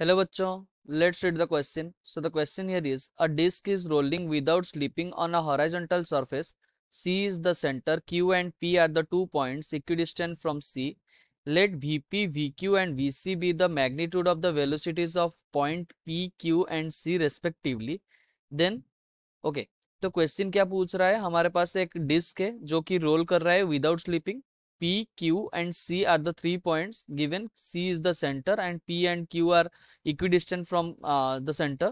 Hello बच्चों let's read the question so the question here is a disc is rolling without slipping on a horizontal surface C is the centre Q and P are the two points equidistant from C let V P and V B the magnitude of the velocities of point P Q and C respectively then okay तो question क्या पूछ रहा है हमारे पास एक disc है जो कि रोल कर रहा है without slipping P, Q and C are the three points given. C is the center and P and Q are equidistant from uh, the center.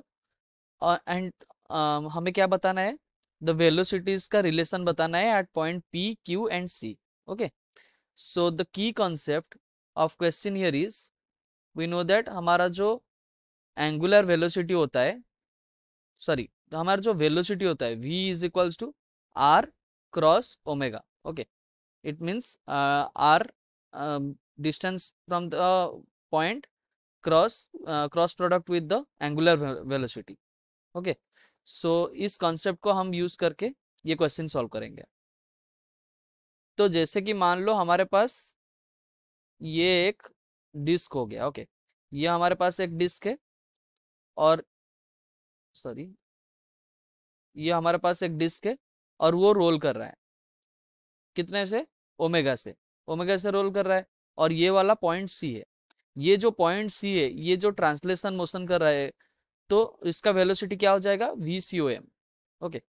Uh, and um, हमें क्या बताना है द वेलोसिटीज का relation बताना है at point P Q and C okay so the key concept of question here is we know that हमारा जो angular velocity होता है सॉरी हमारा जो वेलोसिटी होता है v is equals to R cross omega okay it means uh, r um, distance from the point cross uh, cross product with the angular velocity okay so is concept ko hum use karke ye question solve karenge to jaise ki maan lo hamare paas ye ek disk ho gaya okay. ये हमारे पास एक disc है और sorry ये हमारे पास एक disc है और वो रोल कर रहा है कितने से ओमेगा से ओमेगा से रोल कर रहा है और ये वाला पॉइंट सी है ये जो पॉइंट सी है ये जो ट्रांसलेशन मोशन कर रहा है तो इसका वेलोसिटी क्या हो जाएगा V C O M okay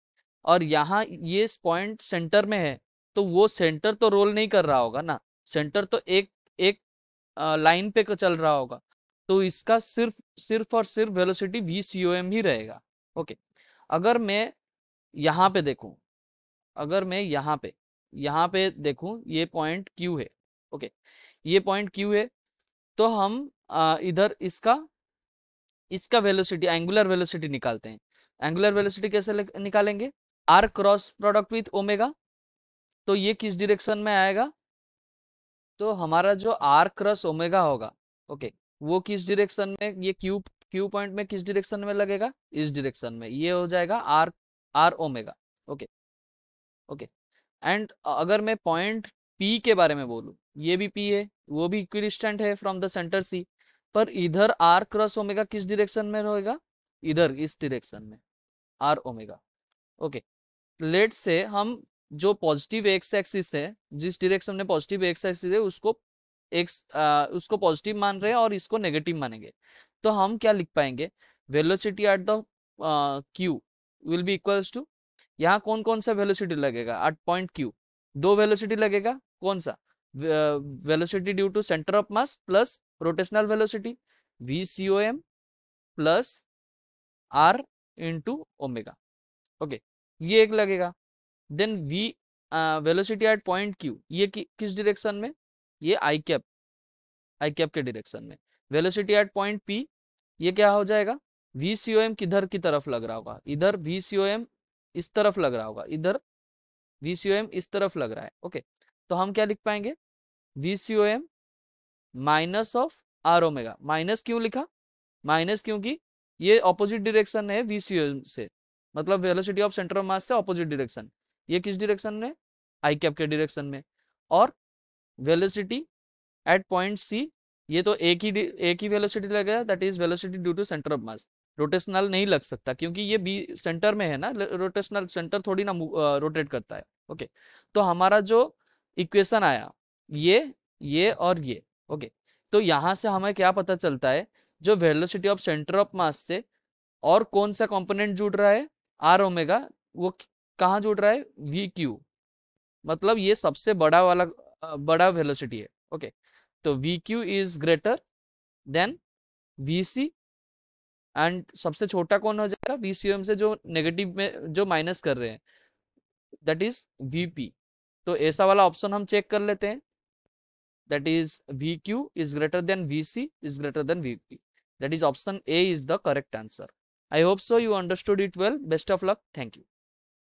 और यहाँ ये पॉइंट सेंटर में है तो वो सेंटर तो रोल नहीं कर रहा होगा ना सेंटर तो एक एक लाइन पे चल रहा होगा तो इसका सिर्फ सिर्फ और सिर्फ velocity V C O M ही रहेगा ओके अगर मैं यहाँ पे देखूँ अगर मैं यहाँ पे यहाँ पे देखूँ ये पॉइंट क्यू है ओके ये पॉइंट क्यू है तो हम इधर इसका इसका वेलोसिटी एंगुलर वेलोसिटी निकालते हैं एंगुलर वेलोसिटी कैसे निकालेंगे R cross product with omega तो ये किस डिरेक्शन में आएगा तो हमारा जो आर क्रॉस ओमेगा होगा ओके वो किस डिरेक्शन में ये क्यू क्यू पॉइंट में किस डिरेक्शन में लगेगा इस डिरेक्शन में ये हो जाएगा R R omega okay okay and अगर मैं पॉइंट पी के बारे में बोलूँ ये भी पी है वो भी इक्वी डिस्टेंट है फ्रॉम द सेंटर सी पर इधर आर क्रॉस ओमेगा किस डिरेक्शन में रहेगा इधर इस डिरेक्शन में आर ओमेगा ओके लेट से हम जो पॉजिटिव एक्स एक्सिस है जिस डिरेक्शन में पॉजिटिव एक्स एक्सिस है उसको एक्स आ, उसको पॉजिटिव मान रहे हैं और इसको नेगेटिव मानेंगे तो हम क्या लिख पाएंगे velocity at the Q will be equals to यहाँ कौन कौन सा वेलोसिटी लगेगा एट पॉइंट क्यू दो वेलोसिटी लगेगा कौन सा velocity due to centre of mass plus rotational velocity V C O M plus R into omega okay ये एक लगेगा then V velocity at point Q ये कि, किस डिरेक्शन में ये आई कैप आई कैप के डिरेक्शन में वेलोसिटी एट पॉइंट पी ये क्या हो जाएगा वी सी ओ एम किधर की तरफ लग रहा होगा इधर वी सी ओ एम इस तरफ लग रहा होगा इधर वी इस तरफ लग रहा है ओके तो हम क्या लिख पाएंगे V C O M minus of R omega minus क्यों लिखा माइनस क्योंकि ये ऑपोजिट डिरेक्शन है वी से मतलब velocity of centre of mass से ऑपोजिट डिरेक्शन ये किस डिरेक्शन में आई कैप के डिरेक्शन में और वेलोसिटी एट पॉइंट सी ये तो एक ही एक ही वेलोसिटी लगेगा that is velocity due to centre of mass rotational नहीं लग सकता क्योंकि ये बी सेंटर में है ना रोटेशनल सेंटर थोड़ी ना रोटेट करता है ओके तो हमारा जो इक्वेशन आया ये ये और ये ओके तो यहाँ से हमें क्या पता चलता है जो velocity of centre of mass से और कौन सा कंपोनेंट जुड़ रहा है आर ओमेगा वो कहाँ जुड़ रहा है वी क्यू मतलब ये सबसे बड़ा वाला बड़ा वेलोसिटी है ओके तो V Q is greater than V C and सबसे छोटा कौन हो जाएगा वीसीएम से जो नेगेटिव में जो माइनस कर रहे हैं दैट इज वीपी तो ऐसा वाला ऑप्शन हम चेक कर लेते हैं that is V Q is greater than V C is greater than V P that is option A is the correct answer I hope so you understood it well best of luck thank you